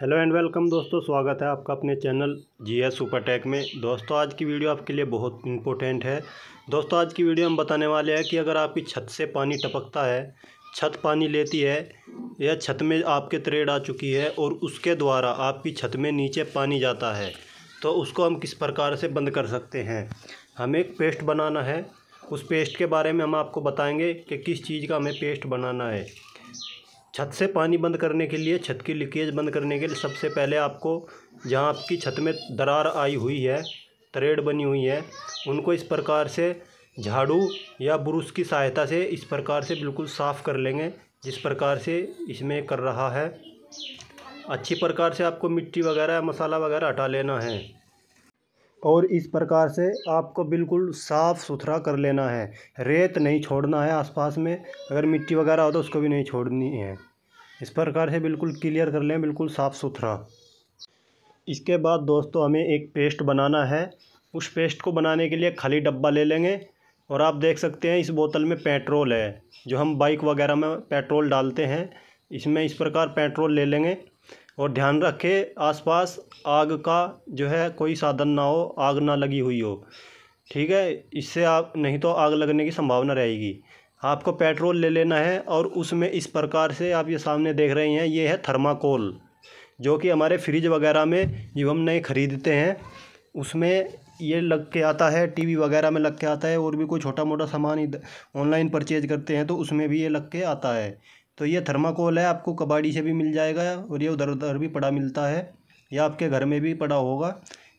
hello and welcome दोस्तों स्वागत है आपका अपने channel G S super tech में दोस्तों आज की वीडियो आपके लिए बहुत इंपॉर्टेंट है दोस्तों आज की वीडियो हम बताने वाले हैं कि अगर आपकी छत से पानी टपकता है छत पानी लेती है या छत में आपके त्रेड आ चुकी है और उसके द्वारा आपकी छत में नीचे पानी जाता है तो उसको हम किस प्रकार से बंद कर सकते हैं हमें एक पेस्ट बनाना है उस पेस्ट के बारे में हम आपको बताएंगे कि किस चीज़ का हमें पेस्ट बनाना है छत से पानी बंद करने के लिए छत की लीकेज बंद करने के लिए सबसे पहले आपको जहाँ आपकी छत में दरार आई हुई है तरेड़ बनी हुई है उनको इस प्रकार से झाड़ू या ब्रुश की सहायता से इस प्रकार से बिल्कुल साफ़ कर लेंगे जिस प्रकार से इसमें कर रहा है अच्छी प्रकार से आपको मिट्टी वगैरह मसाला वगैरह हटा लेना है और इस प्रकार से आपको बिल्कुल साफ़ सुथरा कर लेना है रेत नहीं छोड़ना है आसपास में अगर मिट्टी वगैरह हो तो उसको भी नहीं छोड़नी है इस प्रकार से बिल्कुल क्लियर कर लें बिल्कुल साफ़ सुथरा इसके बाद दोस्तों हमें एक पेस्ट बनाना है उस पेस्ट को बनाने के लिए खाली डब्बा ले लेंगे और आप देख सकते हैं इस बोतल में पेट्रोल है जो हम बाइक वगैरह में पेट्रोल डालते हैं इसमें इस प्रकार पेट्रोल ले लेंगे और ध्यान रखें आसपास आग का जो है कोई साधन ना हो आग ना लगी हुई हो ठीक है इससे आप नहीं तो आग लगने की संभावना रहेगी आपको पेट्रोल ले लेना है और उसमें इस प्रकार से आप ये सामने देख रहे हैं ये है थर्माकोल जो कि हमारे फ्रिज वगैरह में जो हम नए ख़रीदते हैं उसमें ये लग के आता है टीवी वगैरह में लग के आता है और भी कोई छोटा मोटा सामान ऑनलाइन परचेज करते हैं तो उसमें भी ये लग के आता है तो ये थर्माकोल है आपको कबाड़ी से भी मिल जाएगा और ये उधर उधर भी पड़ा मिलता है या आपके घर में भी पड़ा होगा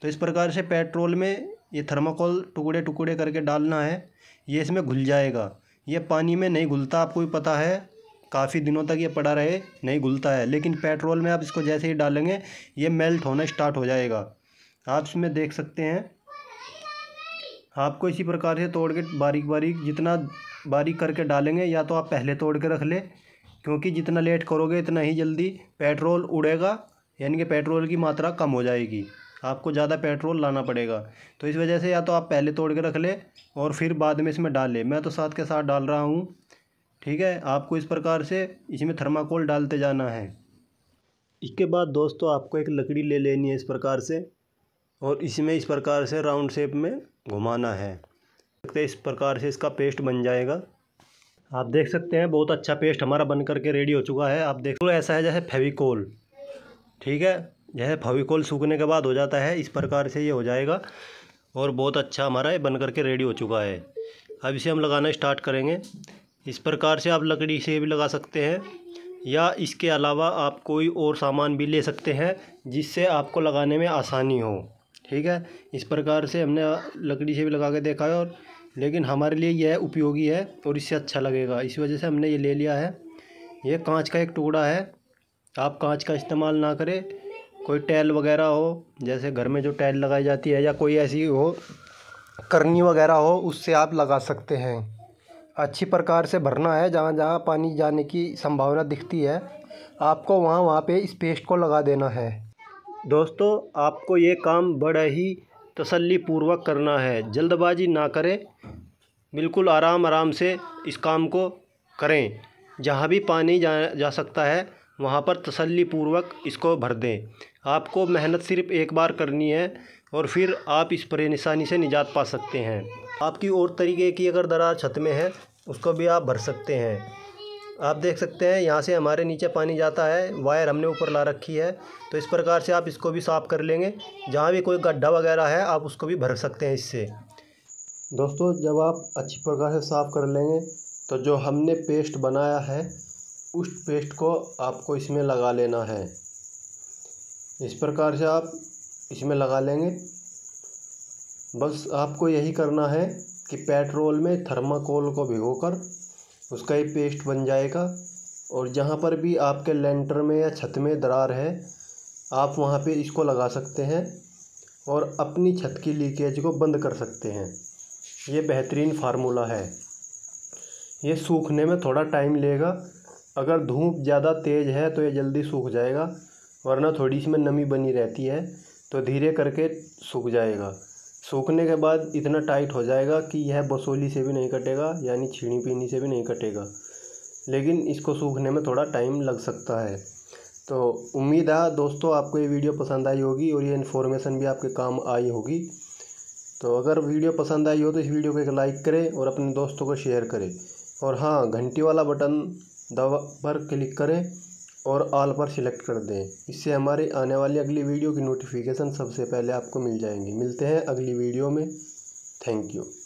तो इस प्रकार से पेट्रोल में ये थर्माकोल टुकड़े टुकड़े करके डालना है ये इसमें घुल जाएगा यह पानी में नहीं घुलता आपको भी पता है काफ़ी दिनों तक ये पड़ा रहे नहीं घुलता है लेकिन पेट्रोल में आप इसको जैसे ही डालेंगे ये मेल्ट होना स्टार्ट हो जाएगा आप इसमें देख सकते हैं आपको इसी प्रकार से तोड़ के बारीक बारीक जितना बारीक करके डालेंगे या तो आप पहले तोड़ के रख ले क्योंकि जितना लेट करोगे इतना ही जल्दी पेट्रोल उड़ेगा यानी कि पेट्रोल की मात्रा कम हो जाएगी आपको ज़्यादा पेट्रोल लाना पड़ेगा तो इस वजह से या तो आप पहले तोड़ के रख ले और फिर बाद में इसमें डाल ले मैं तो साथ के साथ डाल रहा हूँ ठीक है आपको इस प्रकार से इसमें थर्माकोल डालते जाना है इसके बाद दोस्तों आपको एक लकड़ी ले लेनी है इस प्रकार से और इसमें इस प्रकार से राउंड शेप में घुमाना है सकते इस प्रकार से इसका पेस्ट बन जाएगा आप देख सकते हैं बहुत अच्छा पेस्ट हमारा बन करके रेडी हो चुका है आप देख लो ऐसा है जैसे फेविकोल ठीक है यह फविकोल सूखने के बाद हो जाता है इस प्रकार से ये हो जाएगा और बहुत अच्छा हमारा ये बन करके रेडी हो चुका है अब इसे हम लगाना स्टार्ट करेंगे इस प्रकार से आप लकड़ी से भी लगा सकते हैं या इसके अलावा आप कोई और सामान भी ले सकते हैं जिससे आपको लगाने में आसानी हो ठीक है इस प्रकार से हमने लकड़ी से भी लगा के देखा है और लेकिन हमारे लिए यह उपयोगी है और इससे अच्छा लगेगा इस वजह से हमने ये ले लिया है ये कांच का एक टुकड़ा है आप कांच का इस्तेमाल ना करें कोई टैल वगैरह हो जैसे घर में जो टैल लगाई जाती है या कोई ऐसी हो करनी वगैरह हो उससे आप लगा सकते हैं अच्छी प्रकार से भरना है जहाँ जहाँ पानी जाने की संभावना दिखती है आपको वहाँ वहाँ पे इस पेस्ट को लगा देना है दोस्तों आपको ये काम बड़ा ही पूर्वक करना है जल्दबाजी ना करें बिल्कुल आराम आराम से इस काम को करें जहाँ भी पानी जा जा सकता है वहाँ पर पूर्वक इसको भर दें आपको मेहनत सिर्फ़ एक बार करनी है और फिर आप इस परेशानी से निजात पा सकते हैं आपकी और तरीके की अगर दरार छत में है उसको भी आप भर सकते हैं आप देख सकते हैं यहाँ से हमारे नीचे पानी जाता है वायर हमने ऊपर ला रखी है तो इस प्रकार से आप इसको भी साफ़ कर लेंगे जहाँ भी कोई गड्ढा वगैरह है आप उसको भी भर सकते हैं इससे दोस्तों जब आप अच्छी प्रकार से साफ़ कर लेंगे तो जो हमने पेस्ट बनाया है उस पेस्ट को आपको इसमें लगा लेना है इस प्रकार से आप इसमें लगा लेंगे बस आपको यही करना है कि पेट्रोल में थर्माकोल को भिगोकर उसका ही पेस्ट बन जाएगा और जहाँ पर भी आपके लेंटर में या छत में दरार है आप वहाँ पे इसको लगा सकते हैं और अपनी छत की लीकेज को बंद कर सकते हैं ये बेहतरीन फार्मूला है ये सूखने में थोड़ा टाइम लेगा अगर धूप ज़्यादा तेज़ है तो ये जल्दी सूख जाएगा वरना थोड़ी सी में नमी बनी रहती है तो धीरे करके सूख जाएगा सूखने के बाद इतना टाइट हो जाएगा कि यह बसोली से भी नहीं कटेगा यानी छीनी पीनी से भी नहीं कटेगा लेकिन इसको सूखने में थोड़ा टाइम लग सकता है तो उम्मीद है दोस्तों आपको ये वीडियो पसंद आई होगी और ये इन्फॉर्मेशन भी आपके काम आई होगी तो अगर वीडियो पसंद आई हो तो इस वीडियो को एक लाइक करें और अपने दोस्तों को शेयर करें और हाँ घंटी वाला बटन दवा पर क्लिक करें और आल पर सिलेक्ट कर दें इससे हमारे आने वाली अगली वीडियो की नोटिफिकेशन सबसे पहले आपको मिल जाएंगी मिलते हैं अगली वीडियो में थैंक यू